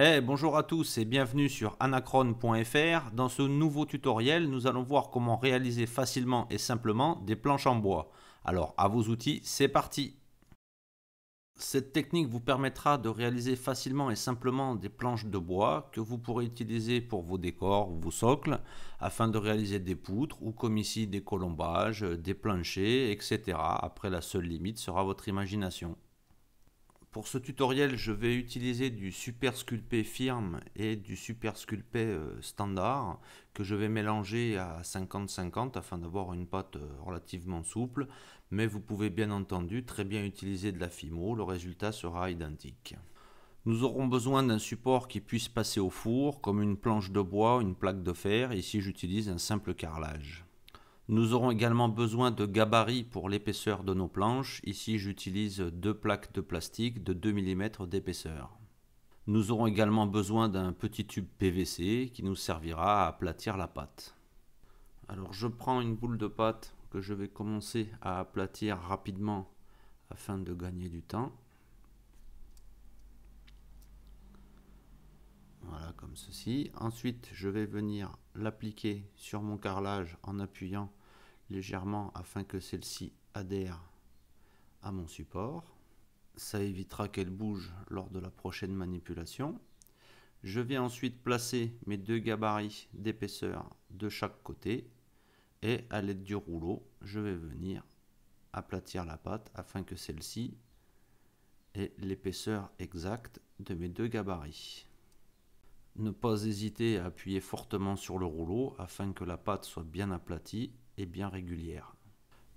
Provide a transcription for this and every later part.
Hey, bonjour à tous et bienvenue sur anachrone.fr Dans ce nouveau tutoriel, nous allons voir comment réaliser facilement et simplement des planches en bois. Alors, à vos outils, c'est parti Cette technique vous permettra de réaliser facilement et simplement des planches de bois que vous pourrez utiliser pour vos décors ou vos socles afin de réaliser des poutres ou comme ici des colombages, des planchers, etc. Après, la seule limite sera votre imagination. Pour ce tutoriel, je vais utiliser du Super Sculpé Firme et du Super Sculpé euh, Standard que je vais mélanger à 50-50 afin d'avoir une pâte euh, relativement souple, mais vous pouvez bien entendu très bien utiliser de la Fimo, le résultat sera identique. Nous aurons besoin d'un support qui puisse passer au four, comme une planche de bois, une plaque de fer, ici j'utilise un simple carrelage. Nous aurons également besoin de gabarits pour l'épaisseur de nos planches. Ici, j'utilise deux plaques de plastique de 2 mm d'épaisseur. Nous aurons également besoin d'un petit tube PVC qui nous servira à aplatir la pâte. Alors je prends une boule de pâte que je vais commencer à aplatir rapidement afin de gagner du temps. Voilà comme ceci. Ensuite je vais venir l'appliquer sur mon carrelage en appuyant légèrement afin que celle-ci adhère à mon support. Ça évitera qu'elle bouge lors de la prochaine manipulation. Je vais ensuite placer mes deux gabarits d'épaisseur de chaque côté et à l'aide du rouleau, je vais venir aplatir la pâte afin que celle-ci ait l'épaisseur exacte de mes deux gabarits. Ne pas hésiter à appuyer fortement sur le rouleau afin que la pâte soit bien aplatie bien régulière.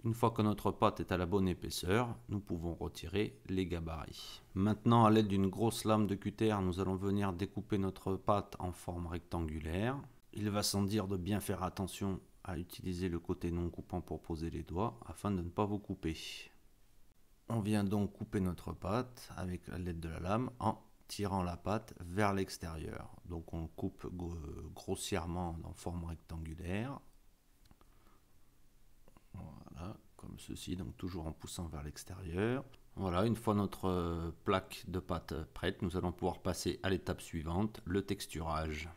Une fois que notre pâte est à la bonne épaisseur, nous pouvons retirer les gabarits. Maintenant, à l'aide d'une grosse lame de cutter, nous allons venir découper notre pâte en forme rectangulaire. Il va sans dire de bien faire attention à utiliser le côté non coupant pour poser les doigts afin de ne pas vous couper. On vient donc couper notre pâte avec l'aide de la lame en tirant la pâte vers l'extérieur. Donc on coupe grossièrement en forme rectangulaire comme ceci, donc toujours en poussant vers l'extérieur. Voilà, une fois notre euh, plaque de pâte prête, nous allons pouvoir passer à l'étape suivante, le texturage.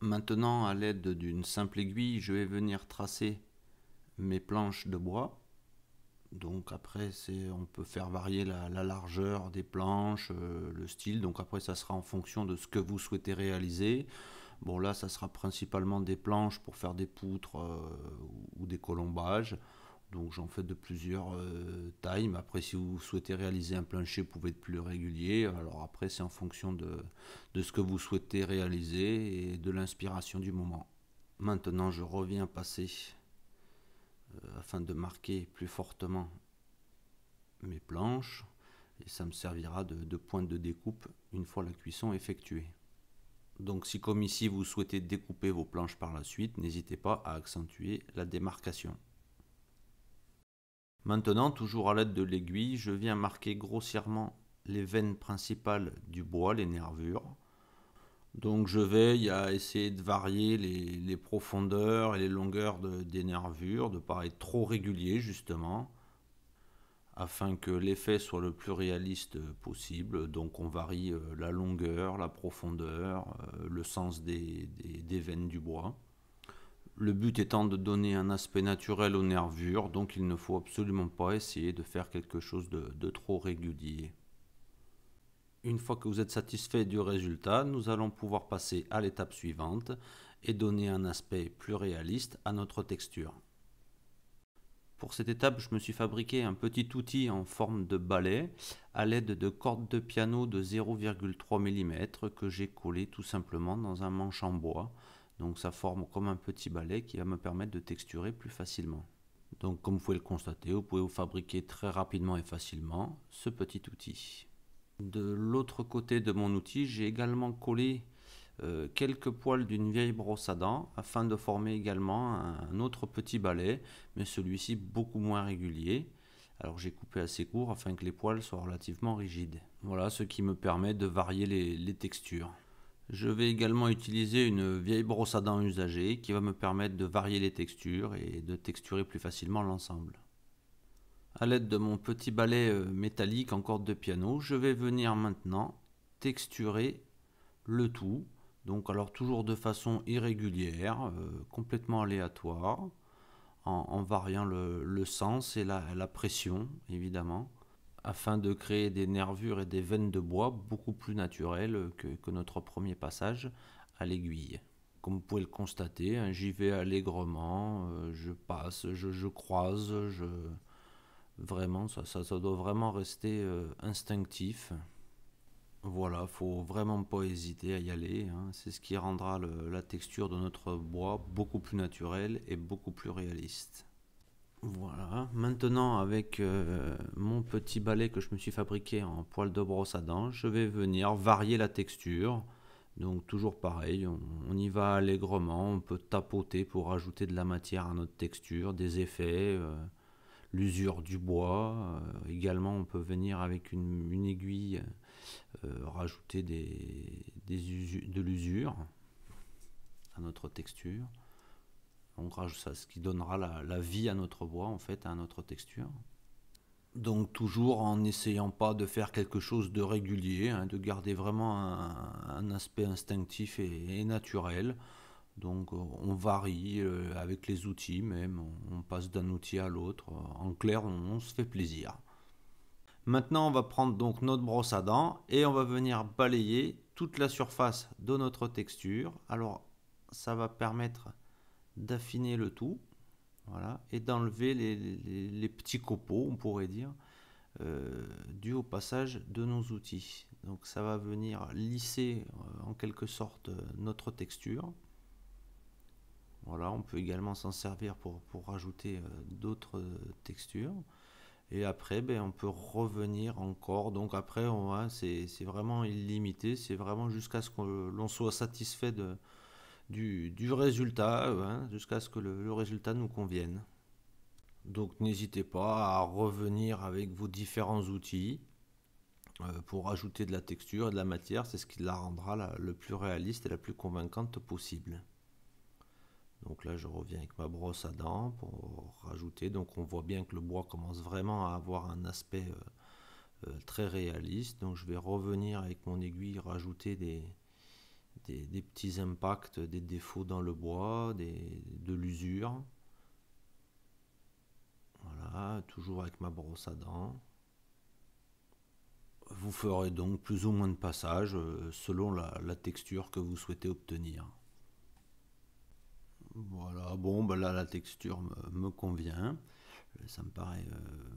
Maintenant, à l'aide d'une simple aiguille, je vais venir tracer mes planches de bois. Donc après, on peut faire varier la, largeur des planches, euh, le style. Donc après, ça sera en fonction de ce que vous souhaitez réaliser. Bon là, ça sera principalement des planches pour faire des poutres euh, ou des colombages. Donc j'en fais de plusieurs tailles, euh, times. Après, si vous souhaitez réaliser un plancher, vous pouvez être plus régulier. Alors après, c'est en fonction de, ce que vous souhaitez réaliser et de l'inspiration du moment. Maintenant, je reviens passer euh, afin de marquer plus fortement mes planches. Et ça me servira de, de point de découpe une fois la cuisson effectuée. Donc si comme ici, vous souhaitez découper vos planches par la suite, n'hésitez pas à accentuer la démarcation. Maintenant, toujours à l'aide de l'aiguille, je viens marquer grossièrement les veines principales du bois, les nervures. Donc je vais à essayer de varier les, profondeurs et les longueurs des nervures, de ne pas être trop régulier justement, afin que l'effet soit le plus réaliste possible. Donc on varie euh, la longueur, la profondeur, euh, le sens des veines du bois. Le but étant de donner un aspect naturel aux nervures, donc il ne faut absolument pas essayer de faire quelque chose de, trop régulier. Une fois que vous êtes satisfait du résultat, nous allons pouvoir passer à l'étape suivante et donner un aspect plus réaliste à notre texture. Pour cette étape, je me suis fabriqué un petit outil en forme de balai à l'aide de cordes de piano de 0,3 mm que j'ai collé tout simplement dans un manche en bois donc ça forme comme un petit balai qui va me permettre de texturer plus facilement. Donc comme vous pouvez le constater, vous pouvez vous fabriquer très rapidement et facilement ce petit outil. De l'autre côté de mon outil, j'ai également collé euh, quelques poils d'une vieille brosse à dents afin de former également un autre petit balai, mais celui-ci beaucoup moins régulier. Alors j'ai coupé assez court afin que les poils soient relativement rigides. Voilà ce qui me permet de varier les textures. Je vais également utiliser une vieille brosse à dents usagée qui va me permettre de varier les textures et de texturer plus facilement l'ensemble. A l'aide de mon petit balai euh, métallique en corde de piano, je vais venir maintenant texturer le tout. Donc alors toujours de façon irrégulière, euh, complètement aléatoire, en, variant le, sens et la pression évidemment afin de créer des nervures et des veines de bois beaucoup plus naturelles que, notre premier passage à l'aiguille. Comme vous pouvez le constater, hein, j'y vais allègrement, euh, je passe, je, croise, Vraiment, ça, ça, doit vraiment rester euh, instinctif. Voilà, faut vraiment pas hésiter à y aller. Hein. C'est ce qui rendra la texture de notre bois beaucoup plus naturelle et beaucoup plus réaliste. Voilà, maintenant avec euh, mon petit balai que je me suis fabriqué en poil de brosse à dents, je vais venir varier la texture. Donc toujours pareil, on, y va allègrement, on peut tapoter pour ajouter de la matière à notre texture, des effets, euh, l'usure du bois. Euh, également, on peut venir avec une, aiguille rajouter des, des de l'usure à notre texture ce qui donnera la, vie à notre bois, en fait, à notre texture. Donc toujours en n'essayant pas de faire quelque chose de régulier, hein, de garder vraiment un, aspect instinctif et, naturel. Donc euh, on varie euh, avec les outils même, on passe d'un outil à l'autre. En clair, on, on se fait plaisir. Maintenant, on va prendre donc notre brosse à dents et on va venir balayer toute la surface de notre texture. Alors ça va permettre d'affiner le tout, voilà, et d'enlever les, petits copeaux, on pourrait dire, euh, dû au passage de nos outils. Donc ça va venir lisser euh, en quelque sorte notre texture. Voilà, on peut également s'en servir pour, pour rajouter euh, d'autres textures. Et après, ben, on peut revenir encore. Donc après, on c'est vraiment illimité. C'est vraiment jusqu'à ce que l'on soit satisfait de, du, résultat euh, hein, jusqu'à ce que le, résultat nous convienne. Donc n'hésitez pas à revenir avec vos différents outils euh, pour ajouter de la texture et de la matière, c'est ce qui la rendra le plus réaliste et la plus convaincante possible. Donc là je reviens avec ma brosse à dents pour rajouter, donc on voit bien que le bois commence vraiment à avoir un aspect euh, très réaliste, donc je vais revenir avec mon aiguille rajouter des, des, petits impacts, des défauts dans le bois, des, de l'usure. Voilà, toujours avec ma brosse à dents. Vous ferez donc plus ou moins de passages euh, selon la, texture que vous souhaitez obtenir. Voilà, bon, ben là la texture me, convient. Ça me paraît euh,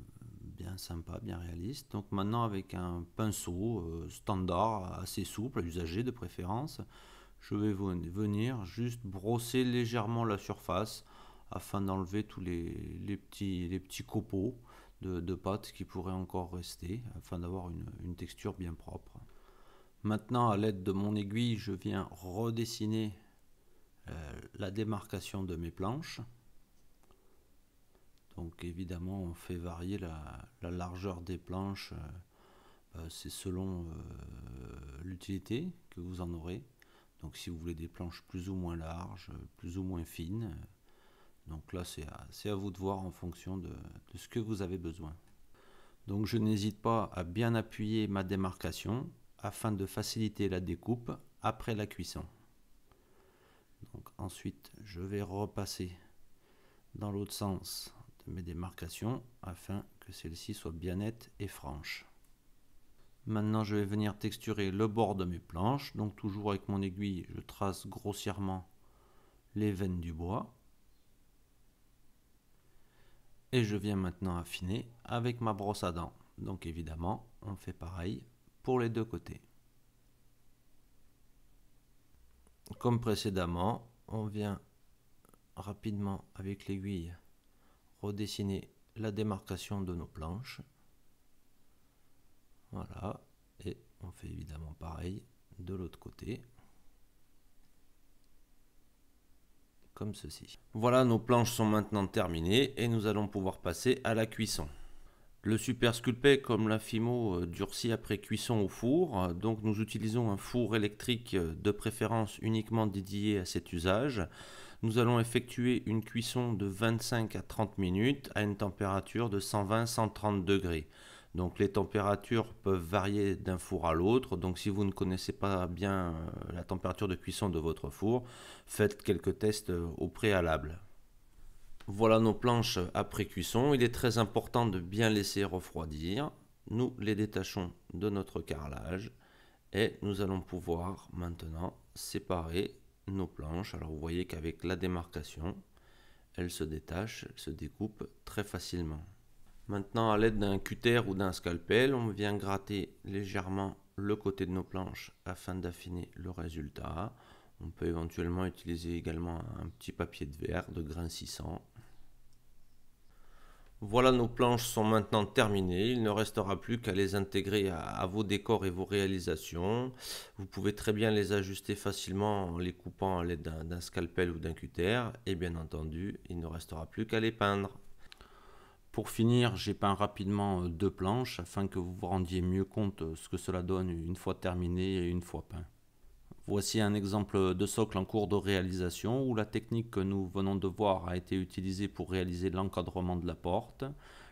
bien sympa, bien réaliste. Donc maintenant avec un pinceau euh, standard, assez souple, usagé de préférence, je vais venir juste brosser légèrement la surface afin d'enlever tous les, petits, les petits copeaux de, pâte qui pourraient encore rester afin d'avoir une, texture bien propre. Maintenant à l'aide de mon aiguille je viens redessiner euh, la démarcation de mes planches. Donc évidemment, on fait varier la, largeur des planches. Euh, euh, c'est selon euh, l'utilité que vous en aurez. Donc si vous voulez des planches plus ou moins larges, plus ou moins fines. Donc là, c'est à, vous de voir en fonction de, de ce que vous avez besoin. Donc je n'hésite pas à bien appuyer ma démarcation afin de faciliter la découpe après la cuisson. Donc ensuite, je vais repasser dans l'autre sens mes démarcations afin que celle-ci soit bien nette et franche. Maintenant, je vais venir texturer le bord de mes planches. Donc toujours avec mon aiguille, je trace grossièrement les veines du bois. Et je viens maintenant affiner avec ma brosse à dents. Donc évidemment, on fait pareil pour les deux côtés. Comme précédemment, on vient rapidement avec l'aiguille redessiner la démarcation de nos planches. Voilà, et on fait évidemment pareil de l'autre côté. Comme ceci. Voilà, nos planches sont maintenant terminées et nous allons pouvoir passer à la cuisson. Le super sculpé, comme la Fimo, euh, durcit après cuisson au four. Donc nous utilisons un four électrique euh, de préférence uniquement dédié à cet usage. Nous allons effectuer une cuisson de 25 à 30 minutes à une température de 120-130 degrés. Donc les températures peuvent varier d'un four à l'autre. Donc si vous ne connaissez pas bien euh, la température de cuisson de votre four, faites quelques tests euh, au préalable. Voilà nos planches après cuisson. Il est très important de bien laisser refroidir. Nous les détachons de notre carrelage et nous allons pouvoir maintenant séparer nos planches. Alors vous voyez qu'avec la démarcation, elle se détache, se découpe très facilement. Maintenant, à l'aide d'un cutter ou d'un scalpel, on vient gratter légèrement le côté de nos planches afin d'affiner le résultat. On peut éventuellement utiliser également un petit papier de verre de grain 600 voilà, nos planches sont maintenant terminées. Il ne restera plus qu'à les intégrer à, vos décors et vos réalisations. Vous pouvez très bien les ajuster facilement en les coupant à l'aide d'un scalpel ou d'un cutter. Et bien entendu, il ne restera plus qu'à les peindre. Pour finir, j'ai peint rapidement euh, deux planches afin que vous vous rendiez mieux compte euh, ce que cela donne une fois terminé et une fois peint. Voici un exemple de socle en cours de réalisation où la technique que nous venons de voir a été utilisée pour réaliser l'encadrement de la porte,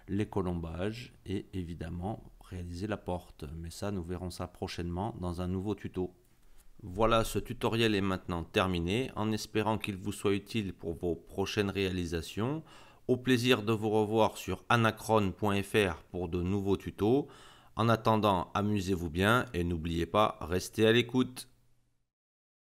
les colombages et évidemment réaliser la porte. Mais ça, nous verrons ça prochainement dans un nouveau tuto. Voilà, ce tutoriel est maintenant terminé, en espérant qu'il vous soit utile pour vos prochaines réalisations. Au plaisir de vous revoir sur Anachron.fr pour de nouveaux tutos. En attendant, amusez-vous bien et n'oubliez pas, restez à l'écoute.